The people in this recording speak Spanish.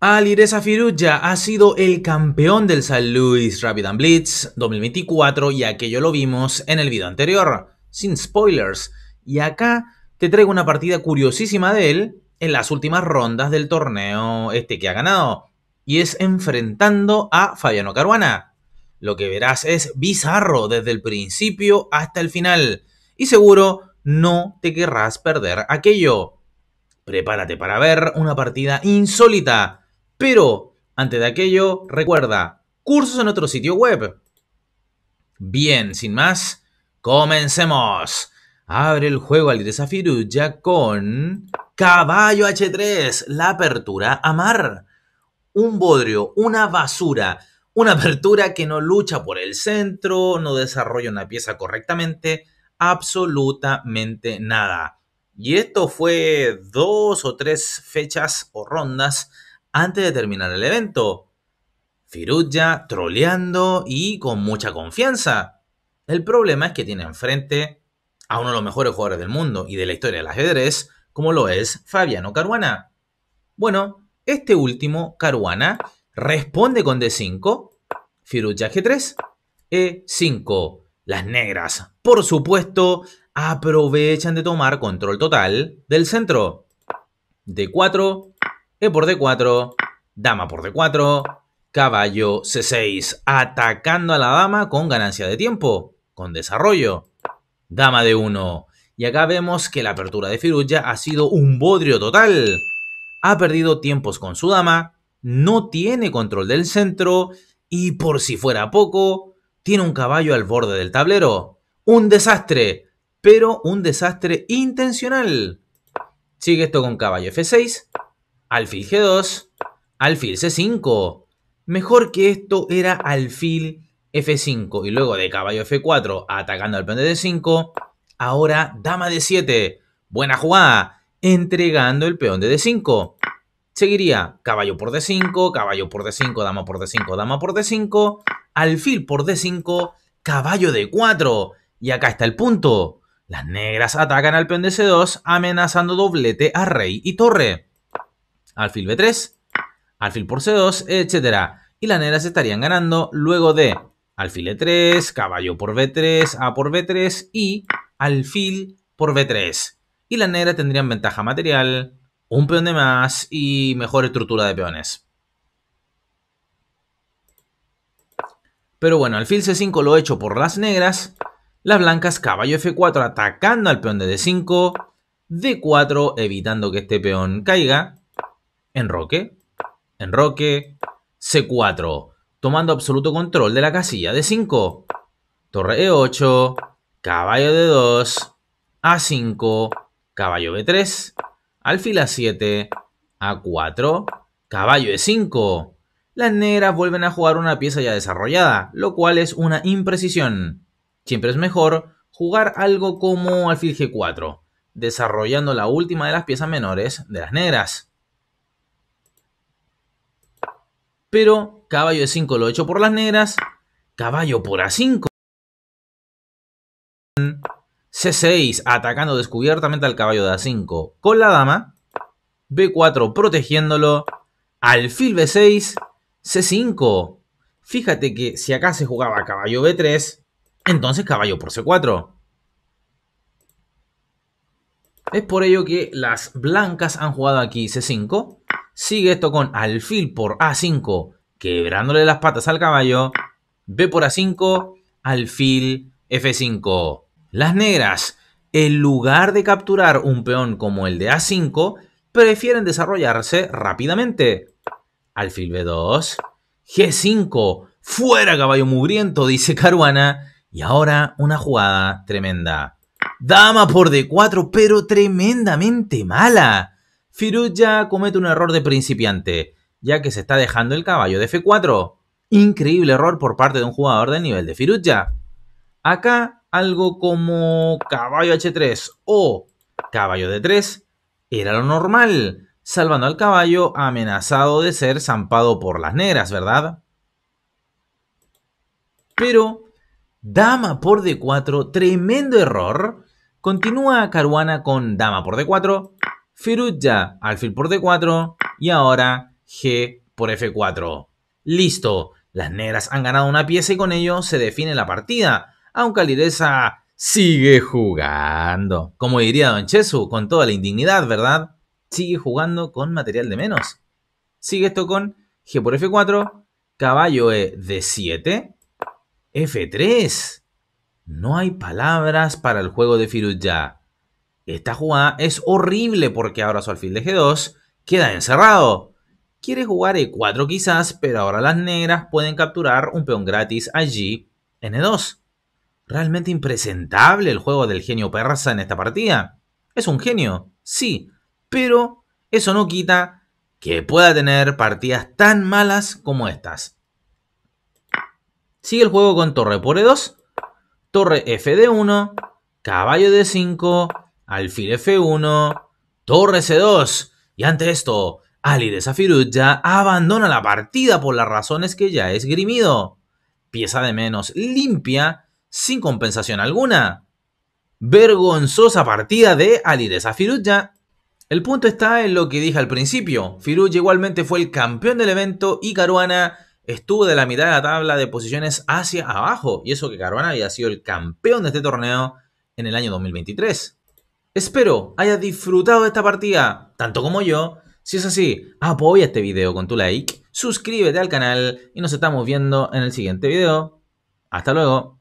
Alireza Firuja ha sido el campeón del San Luis Rapid and Blitz 2024 y aquello lo vimos en el video anterior, sin spoilers. Y acá te traigo una partida curiosísima de él en las últimas rondas del torneo este que ha ganado. Y es enfrentando a Fabiano Caruana. Lo que verás es bizarro desde el principio hasta el final. Y seguro no te querrás perder aquello. Prepárate para ver una partida insólita pero antes de aquello, recuerda, cursos en otro sitio web. Bien, sin más, comencemos. Abre el juego al desafío ya con Caballo H3, la apertura a mar. Un bodrio, una basura, una apertura que no lucha por el centro, no desarrolla una pieza correctamente, absolutamente nada. Y esto fue dos o tres fechas o rondas antes de terminar el evento. Firuja troleando y con mucha confianza. El problema es que tiene enfrente a uno de los mejores jugadores del mundo y de la historia del ajedrez, como lo es Fabiano Caruana. Bueno, este último, Caruana, responde con D5, Firuja G3, E5. Las negras, por supuesto, aprovechan de tomar control total del centro. D4, e por D4, dama por D4, caballo C6, atacando a la dama con ganancia de tiempo, con desarrollo. Dama de 1. Y acá vemos que la apertura de Firuja ha sido un bodrio total. Ha perdido tiempos con su dama, no tiene control del centro y por si fuera poco, tiene un caballo al borde del tablero. Un desastre, pero un desastre intencional. Sigue esto con caballo F6, alfil G2, alfil C5. Mejor que esto era alfil F5 y luego de caballo F4 atacando al peón de D5, ahora dama D7. Buena jugada, entregando el peón de D5. Seguiría caballo por D5, caballo por D5, dama por D5, dama por D5, alfil por D5, caballo D4. Y acá está el punto. Las negras atacan al peón de C2 amenazando doblete a rey y torre alfil b3, alfil por c2, etc. Y las negras estarían ganando luego de alfil e3, caballo por b3, a por b3 y alfil por b3. Y las negras tendrían ventaja material, un peón de más y mejor estructura de peones. Pero bueno, alfil c5 lo he hecho por las negras. Las blancas, caballo f4 atacando al peón de d5. d4 evitando que este peón caiga. Enroque. Enroque. C4. Tomando absoluto control de la casilla de 5. Torre E8. Caballo de 2. A5. Caballo B3. Alfil A7. A4. Caballo E5. Las negras vuelven a jugar una pieza ya desarrollada, lo cual es una imprecisión. Siempre es mejor jugar algo como alfil G4, desarrollando la última de las piezas menores de las negras. Pero caballo de 5 lo he hecho por las negras. Caballo por A5. C6 atacando descubiertamente al caballo de A5 con la dama. B4 protegiéndolo. Alfil B6. C5. Fíjate que si acá se jugaba caballo B3, entonces caballo por C4. Es por ello que las blancas han jugado aquí C5, Sigue esto con alfil por A5, quebrándole las patas al caballo. B por A5, alfil F5. Las negras, en lugar de capturar un peón como el de A5, prefieren desarrollarse rápidamente. Alfil B2, G5, fuera caballo mugriento, dice Caruana. Y ahora una jugada tremenda. Dama por D4, pero tremendamente mala. Firuja comete un error de principiante, ya que se está dejando el caballo de F4. Increíble error por parte de un jugador del nivel de Firuja. Acá algo como caballo H3 o caballo D3 era lo normal, salvando al caballo amenazado de ser zampado por las negras, ¿verdad? Pero dama por D4, tremendo error. Continúa Caruana con dama por D4 Firuja, alfil por D4 y ahora G por F4. Listo, las negras han ganado una pieza y con ello se define la partida, aunque Alireza sigue jugando. Como diría Don Chesu, con toda la indignidad, ¿verdad? Sigue jugando con material de menos. Sigue esto con G por F4, caballo E de 7, F3. No hay palabras para el juego de Firuja. Esta jugada es horrible porque ahora su alfil de G2 queda encerrado. Quiere jugar E4 quizás, pero ahora las negras pueden capturar un peón gratis allí en E2. Realmente impresentable el juego del genio persa en esta partida. Es un genio, sí, pero eso no quita que pueda tener partidas tan malas como estas. Sigue el juego con torre por E2, torre F de 1, caballo de 5 alfil F1, torre C2. Y ante esto, Ali de abandona la partida por las razones que ya es esgrimido. Pieza de menos limpia, sin compensación alguna. Vergonzosa partida de Ali de El punto está en lo que dije al principio. Firulla igualmente fue el campeón del evento y Caruana estuvo de la mitad de la tabla de posiciones hacia abajo. Y eso que Caruana había sido el campeón de este torneo en el año 2023. Espero hayas disfrutado de esta partida, tanto como yo. Si es así, apoya este video con tu like, suscríbete al canal y nos estamos viendo en el siguiente video. Hasta luego.